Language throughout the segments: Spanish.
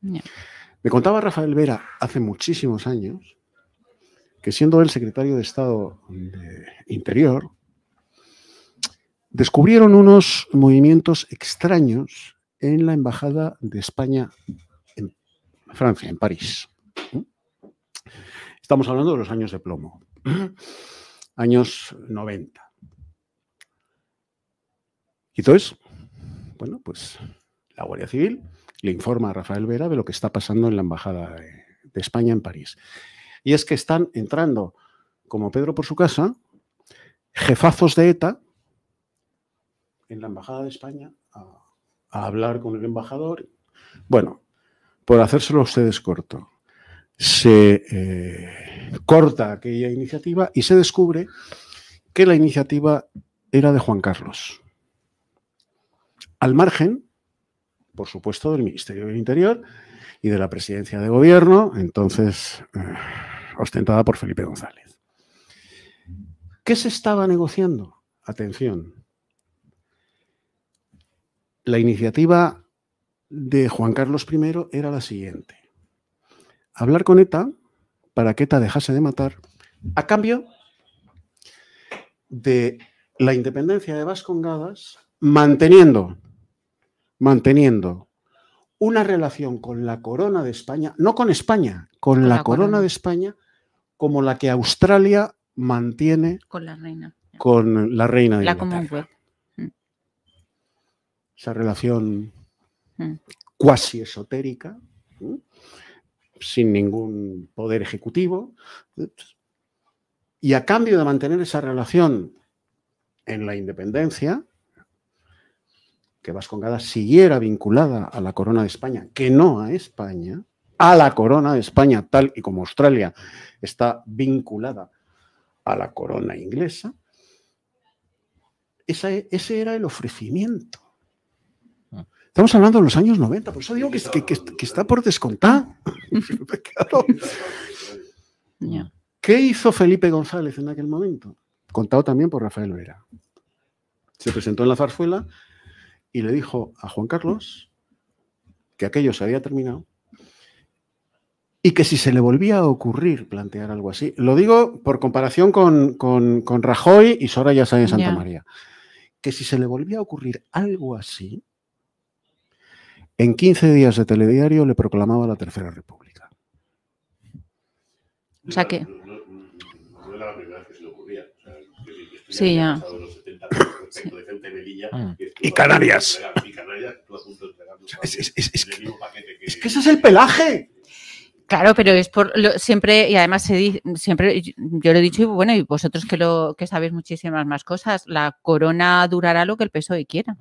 Me contaba Rafael Vera hace muchísimos años que siendo el secretario de Estado de Interior, descubrieron unos movimientos extraños en la Embajada de España en Francia, en París. Estamos hablando de los años de plomo, años 90. Y entonces, bueno, pues la Guardia Civil le informa a Rafael Vera de lo que está pasando en la Embajada de, España en París. Y es que están entrando, como Pedro por su casa, jefazos de ETA en la Embajada de España a, hablar con el embajador. Bueno, por hacérselo a ustedes corto, se eh, corta aquella iniciativa y se descubre que la iniciativa era de Juan Carlos. Al margen por supuesto, del Ministerio del Interior y de la Presidencia de Gobierno, entonces eh, ostentada por Felipe González. ¿Qué se estaba negociando? Atención. La iniciativa de Juan Carlos I era la siguiente. Hablar con ETA para que ETA dejase de matar a cambio de la independencia de Vascongadas manteniendo manteniendo una relación con la corona de España, no con España, con, la, corona, de España, como la que Australia mantiene con la reina, con la reina de la mm. Esa relación mm. cuasi esotérica, sin ningún poder ejecutivo. Y a cambio de mantener esa relación en la independencia, que Vascongada siguiera vinculada a la corona de España, que no a España, a la corona de España, tal y como Australia está vinculada a la corona inglesa, e, ese era el ofrecimiento. Ah. Estamos hablando de los años 90, por eso digo que, que está por descontar. ¿Qué hizo Felipe González en aquel momento? Contado también por Rafael Vera. Se presentó en la zarzuela y le dijo a Juan Carlos que aquello se había terminado y que si se le volvía a ocurrir plantear algo así, lo digo por comparación con, con, con Rajoy y Soraya Sáenz Santa María, que si se le volvía a ocurrir algo así, en 15 días de telediario le proclamaba la Tercera República. O sea que... Sí, ya. Sí. Mm. y Canarias. es, que, es ese es el pelaje. Claro, pero es por siempre, y además se siempre, yo lo he dicho, y bueno, y vosotros que lo que sabéis muchísimas más cosas, la corona durará lo que el PSOE quiera.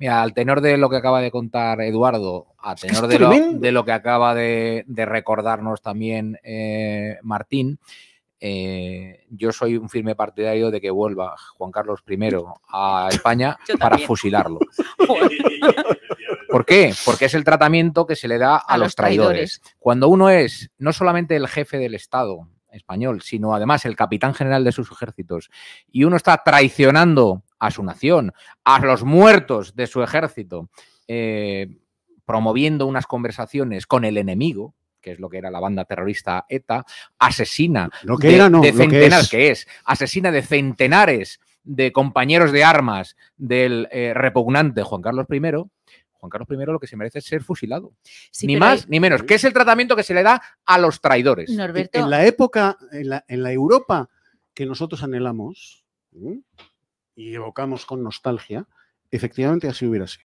Mira, al tenor de lo que acaba de contar Eduardo, al tenor de lo, de, lo, que acaba de, recordarnos también eh, Martín, eh, yo soy un firme partidario de que vuelva Juan Carlos I a España para fusilarlo. ¿Por qué? Porque es el tratamiento que se le da a, los traidores. Cuando uno es no solamente el jefe del Estado español, sino además el capitán general de sus ejércitos, y uno está traicionando a su nación, a los muertos de su ejército, eh, promoviendo unas conversaciones con el enemigo, que es lo que era la banda terrorista ETA, asesina de, centenares, que, es. asesina de centenares de compañeros de armas del eh, repugnante Juan Carlos I, Juan Carlos I lo que se merece es ser fusilado. ni más ni menos, que es el tratamiento que se le da a los traidores. En la época, en la, Europa que nosotros anhelamos y evocamos con nostalgia, efectivamente así hubiera sido.